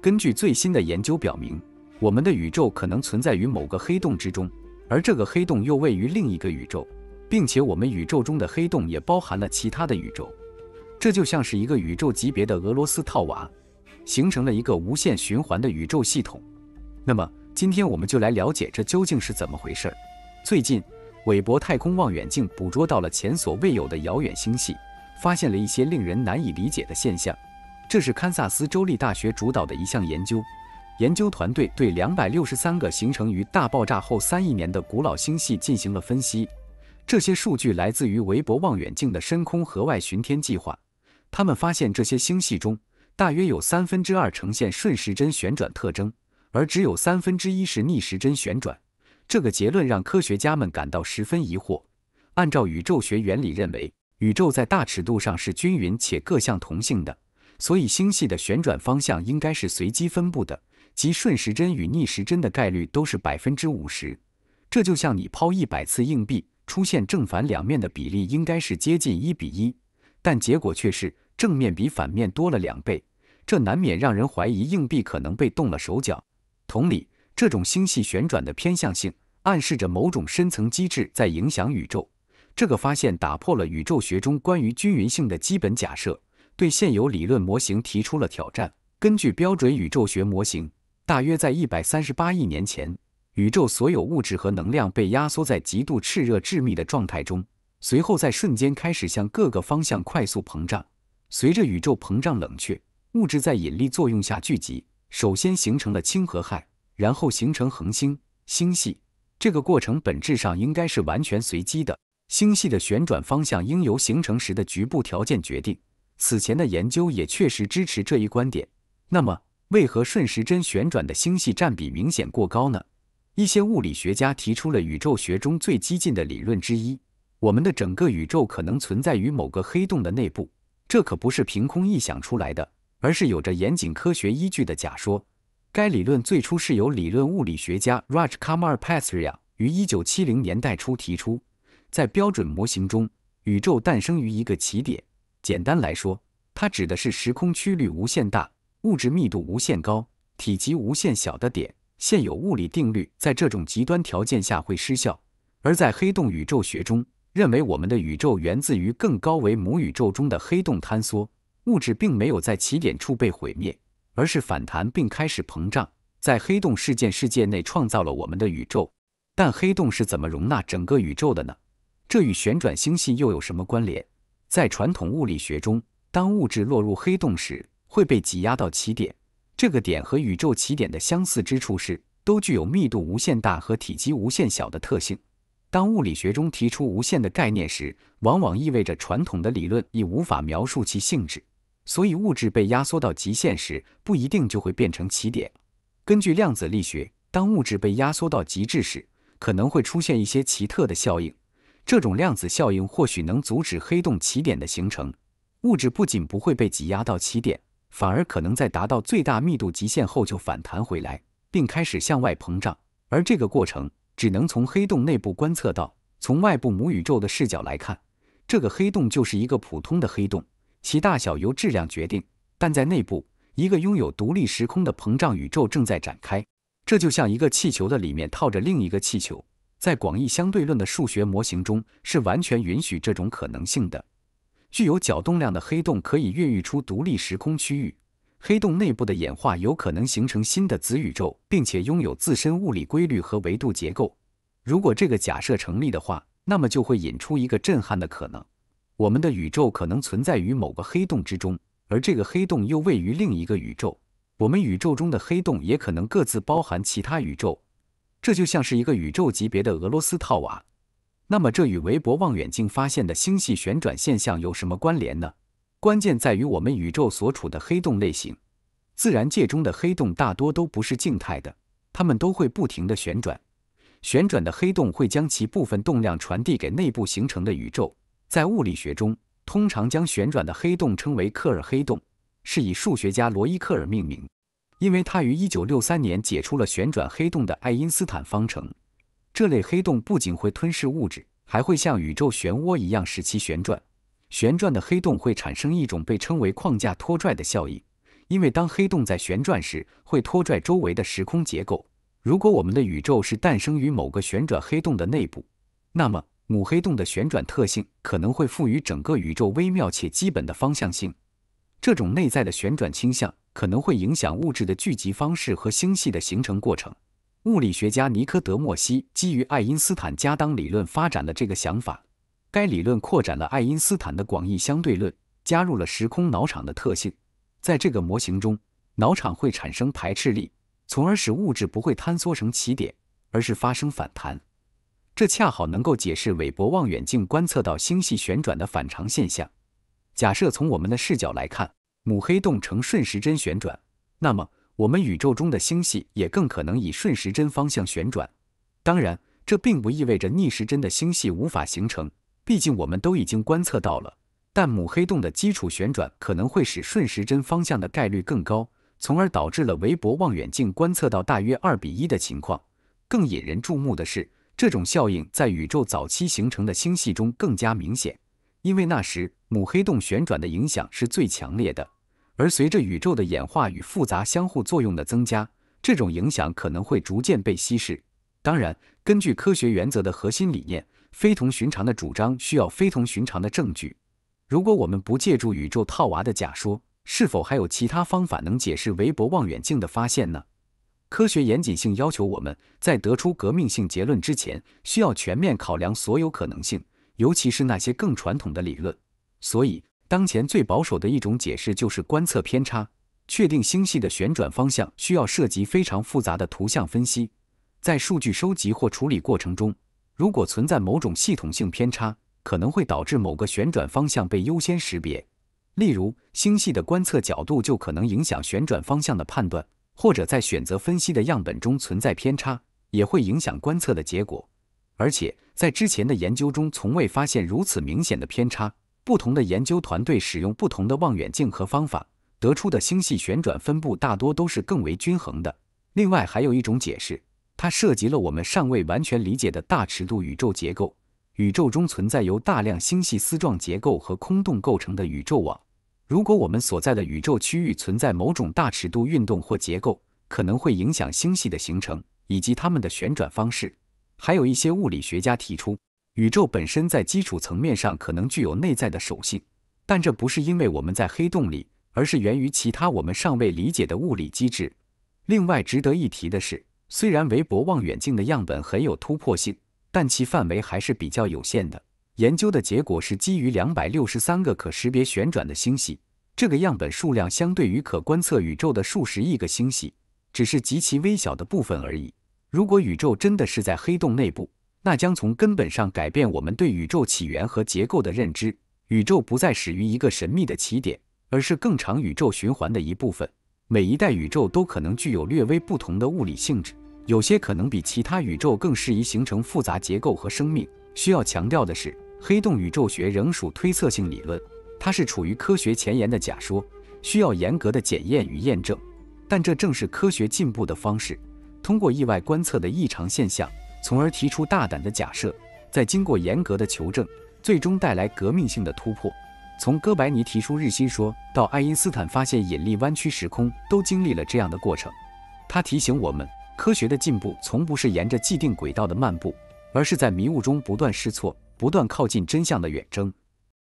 根据最新的研究表明，我们的宇宙可能存在于某个黑洞之中，而这个黑洞又位于另一个宇宙，并且我们宇宙中的黑洞也包含了其他的宇宙。这就像是一个宇宙级别的俄罗斯套娃，形成了一个无限循环的宇宙系统。那么，今天我们就来了解这究竟是怎么回事。最近，韦伯太空望远镜捕捉到了前所未有的遥远星系，发现了一些令人难以理解的现象。这是堪萨斯州立大学主导的一项研究，研究团队对两百六十三个形成于大爆炸后三亿年的古老星系进行了分析。这些数据来自于韦伯望远镜的深空河外巡天计划。他们发现，这些星系中大约有三分之二呈现顺时针旋转特征，而只有三分之一是逆时针旋转。这个结论让科学家们感到十分疑惑。按照宇宙学原理，认为宇宙在大尺度上是均匀且各项同性的。所以，星系的旋转方向应该是随机分布的，即顺时针与逆时针的概率都是百分之五十。这就像你抛一百次硬币，出现正反两面的比例应该是接近一比一，但结果却是正面比反面多了两倍，这难免让人怀疑硬币可能被动了手脚。同理，这种星系旋转的偏向性，暗示着某种深层机制在影响宇宙。这个发现打破了宇宙学中关于均匀性的基本假设。对现有理论模型提出了挑战。根据标准宇宙学模型，大约在一百三十八亿年前，宇宙所有物质和能量被压缩在极度炽热、致密的状态中，随后在瞬间开始向各个方向快速膨胀。随着宇宙膨胀冷却，物质在引力作用下聚集，首先形成了氢和氦，然后形成恒星、星系。这个过程本质上应该是完全随机的，星系的旋转方向应由形成时的局部条件决定。此前的研究也确实支持这一观点。那么，为何顺时针旋转的星系占比明显过高呢？一些物理学家提出了宇宙学中最激进的理论之一：我们的整个宇宙可能存在于某个黑洞的内部。这可不是凭空臆想出来的，而是有着严谨科学依据的假说。该理论最初是由理论物理学家 Rajkumar p e s r i a 于1970年代初提出。在标准模型中，宇宙诞生于一个起点。简单来说，它指的是时空曲率无限大、物质密度无限高、体积无限小的点。现有物理定律在这种极端条件下会失效。而在黑洞宇宙学中，认为我们的宇宙源自于更高维母宇宙中的黑洞坍缩，物质并没有在起点处被毁灭，而是反弹并开始膨胀，在黑洞事件世界内创造了我们的宇宙。但黑洞是怎么容纳整个宇宙的呢？这与旋转星系又有什么关联？在传统物理学中，当物质落入黑洞时，会被挤压到起点。这个点和宇宙起点的相似之处是，都具有密度无限大和体积无限小的特性。当物理学中提出无限的概念时，往往意味着传统的理论已无法描述其性质。所以，物质被压缩到极限时，不一定就会变成起点。根据量子力学，当物质被压缩到极致时，可能会出现一些奇特的效应。这种量子效应或许能阻止黑洞起点的形成。物质不仅不会被挤压到起点，反而可能在达到最大密度极限后就反弹回来，并开始向外膨胀。而这个过程只能从黑洞内部观测到。从外部母宇宙的视角来看，这个黑洞就是一个普通的黑洞，其大小由质量决定。但在内部，一个拥有独立时空的膨胀宇宙正在展开。这就像一个气球的里面套着另一个气球。在广义相对论的数学模型中，是完全允许这种可能性的。具有角动量的黑洞可以孕育出独立时空区域，黑洞内部的演化有可能形成新的子宇宙，并且拥有自身物理规律和维度结构。如果这个假设成立的话，那么就会引出一个震撼的可能：我们的宇宙可能存在于某个黑洞之中，而这个黑洞又位于另一个宇宙。我们宇宙中的黑洞也可能各自包含其他宇宙。这就像是一个宇宙级别的俄罗斯套娃。那么，这与韦伯望远镜发现的星系旋转现象有什么关联呢？关键在于我们宇宙所处的黑洞类型。自然界中的黑洞大多都不是静态的，它们都会不停地旋转。旋转的黑洞会将其部分动量传递给内部形成的宇宙。在物理学中，通常将旋转的黑洞称为克尔黑洞，是以数学家罗伊·克尔命名。因为它于1963年解出了旋转黑洞的爱因斯坦方程，这类黑洞不仅会吞噬物质，还会像宇宙漩涡一样使其旋转。旋转的黑洞会产生一种被称为框架拖拽的效应，因为当黑洞在旋转时，会拖拽周围的时空结构。如果我们的宇宙是诞生于某个旋转黑洞的内部，那么母黑洞的旋转特性可能会赋予整个宇宙微妙且基本的方向性。这种内在的旋转倾向。可能会影响物质的聚集方式和星系的形成过程。物理学家尼科德莫西基于爱因斯坦加当理论发展了这个想法。该理论扩展了爱因斯坦的广义相对论，加入了时空脑场的特性。在这个模型中，脑场会产生排斥力，从而使物质不会坍缩成起点，而是发生反弹。这恰好能够解释韦伯望远镜观测到星系旋转的反常现象。假设从我们的视角来看。母黑洞呈顺时针旋转，那么我们宇宙中的星系也更可能以顺时针方向旋转。当然，这并不意味着逆时针的星系无法形成，毕竟我们都已经观测到了。但母黑洞的基础旋转可能会使顺时针方向的概率更高，从而导致了韦伯望远镜观测到大约二比一的情况。更引人注目的是，这种效应在宇宙早期形成的星系中更加明显，因为那时母黑洞旋转的影响是最强烈的。而随着宇宙的演化与复杂相互作用的增加，这种影响可能会逐渐被稀释。当然，根据科学原则的核心理念，非同寻常的主张需要非同寻常的证据。如果我们不借助宇宙套娃的假说，是否还有其他方法能解释韦伯望远镜的发现呢？科学严谨性要求我们在得出革命性结论之前，需要全面考量所有可能性，尤其是那些更传统的理论。所以。当前最保守的一种解释就是观测偏差。确定星系的旋转方向需要涉及非常复杂的图像分析，在数据收集或处理过程中，如果存在某种系统性偏差，可能会导致某个旋转方向被优先识别。例如，星系的观测角度就可能影响旋转方向的判断，或者在选择分析的样本中存在偏差，也会影响观测的结果。而且，在之前的研究中，从未发现如此明显的偏差。不同的研究团队使用不同的望远镜和方法得出的星系旋转分布，大多都是更为均衡的。另外，还有一种解释，它涉及了我们尚未完全理解的大尺度宇宙结构。宇宙中存在由大量星系丝状结构和空洞构成的宇宙网。如果我们所在的宇宙区域存在某种大尺度运动或结构，可能会影响星系的形成以及它们的旋转方式。还有一些物理学家提出。宇宙本身在基础层面上可能具有内在的守性，但这不是因为我们在黑洞里，而是源于其他我们尚未理解的物理机制。另外值得一提的是，虽然韦伯望远镜的样本很有突破性，但其范围还是比较有限的。研究的结果是基于两百六十三个可识别旋转的星系，这个样本数量相对于可观测宇宙的数十亿个星系，只是极其微小的部分而已。如果宇宙真的是在黑洞内部，那将从根本上改变我们对宇宙起源和结构的认知。宇宙不再始于一个神秘的起点，而是更长宇宙循环的一部分。每一代宇宙都可能具有略微不同的物理性质，有些可能比其他宇宙更适宜形成复杂结构和生命。需要强调的是，黑洞宇宙学仍属推测性理论，它是处于科学前沿的假说，需要严格的检验与验证。但这正是科学进步的方式，通过意外观测的异常现象。从而提出大胆的假设，再经过严格的求证，最终带来革命性的突破。从哥白尼提出日心说到爱因斯坦发现引力弯曲时空，都经历了这样的过程。他提醒我们，科学的进步从不是沿着既定轨道的漫步，而是在迷雾中不断试错、不断靠近真相的远征。